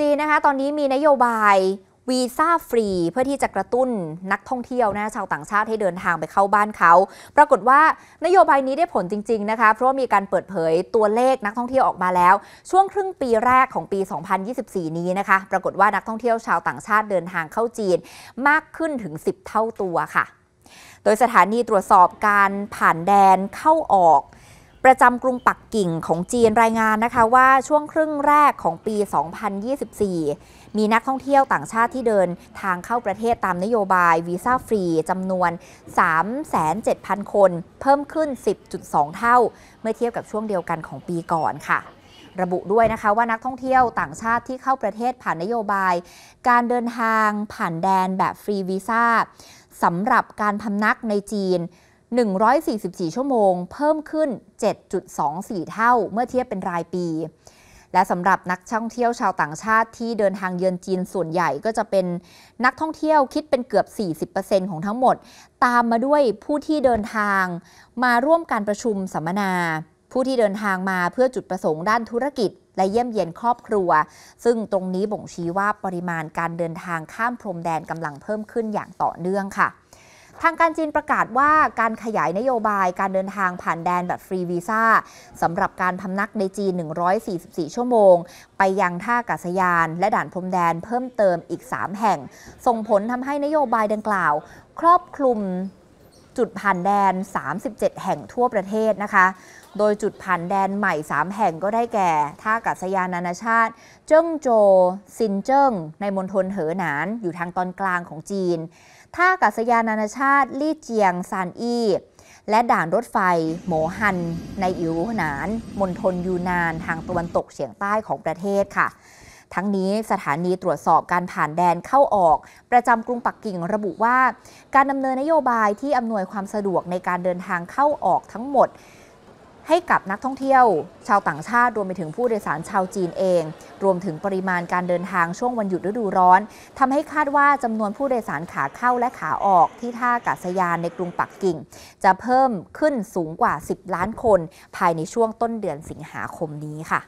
จีนนะคะ ตอนนี้มีนโยบายวีซ่าฟรีเพื่อที่จะกระตุ้นนักท่องเที่ยวนะชาวต่างชาติให้เดินทางไปเข้าบ้านเขา ปรากฏว่านโยบายนี้ได้ผลจริง ๆ นะคะ เพราะมีการเปิดเผยตัวเลขนักท่องเที่ยวออกมาแล้ว ช่วงครึ่งปีแรกของปี 2024 นี้นะคะปรากฏว่านักท่องเที่ยวชาวต่างชาติเดินทางเข้าจีน มากขึ้นถึง 10 เท่าตัวค่ะ โดยสถานีตรวจสอบการผ่านแดนเข้าออกประจำกรุงปักกิ่งของจีนรายงานนะคะ ว่าช่วงครึ่งแรกของปี 2024 มีนักท่องเที่ยวต่างชาติที่เดินทางเข้าประเทศตามนโยบายวีซ่าฟรีจำนวน37,000 คน เพิ่มขึ้น 10.2 เท่า เมื่อเทียบกับช่วงเดียวกันของปีก่อนค่ะ ระบุด้วยนะคะว่านักท่องเที่ยวต่างชาติที่เข้าประเทศผ่านนโยบาย การเดินทางผ่านแดนแบบฟรีวีซ่าสำหรับการพำนักในจีน144 ชั่วโมงเพิ่มขึ้น 7.24 เท่าเมื่อเทียบเป็นรายปี และสำหรับนักท่องเที่ยวชาวต่างชาติที่เดินทางเยือนจีนส่วนใหญ่ก็จะเป็นนักท่องเที่ยวคิดเป็นเกือบ 40%ของทั้งหมด ตามมาด้วยผู้ที่เดินทางมาร่วมการประชุมสัมมนา ผู้ที่เดินทางมาเพื่อจุดประสงค์ด้านธุรกิจ และเยี่ยมเยียนครอบครัว ซึ่งตรงนี้บ่งชี้ว่าปริมาณการเดินทางข้ามพรมแดนกำลังเพิ่มขึ้นอย่างต่อเนื่องค่ะทางการจีนประกาศว่าการขยายนโยบายการเดินทางผ่านแดนแบบฟรีวีซ่าสำหรับการพำนักในจีน 144 ชั่วโมง ไปยังท่าอากาศยานและด่านพรมแดนเพิ่มเติมอีก 3 แห่ง ส่งผลทำให้นโยบายดังกล่าว ครอบคลุมจุดผ่านแดน 37 แห่งทั่วประเทศนะคะ โดยจุดผ่านแดนใหม่ 3 แห่งก็ได้แก่ท่าอากาศยานนานาชาติเจิ้งโจวซินเจิ้งในมณฑลเหอหนานอยู่ทางตอนกลางของจีนท่าอากาศยานนานาชาติลี่เจียงซานอี้และด่านรถไฟโหมหันในอิวหนานมณฑลยูนานทางตะวันตกเฉียงใต้ของประเทศค่ะทั้งนี้สถานีตรวจสอบการผ่านแดนเข้าออก ประจำกรุงปักกิ่ง ระบุว่า การดำเนินนโยบายที่อำนวยความสะดวกในการเดินทางเข้าออกทั้งหมด ให้กับนักท่องเที่ยว ชาวต่างชาติรวมไปถึงผู้โดยสารชาวจีนเอง รวมถึงปริมาณการเดินทางช่วงวันหยุดฤดูร้อนทำให้คาดว่าจำนวนผู้โดยสารขาเข้าและขาออกที่ท่าอากาศยานในกรุงปักกิ่ง จะเพิ่มขึ้นสูงกว่า 10 ล้านคน ภายในช่วงต้นเดือนสิงหาคมนี้ค่ะ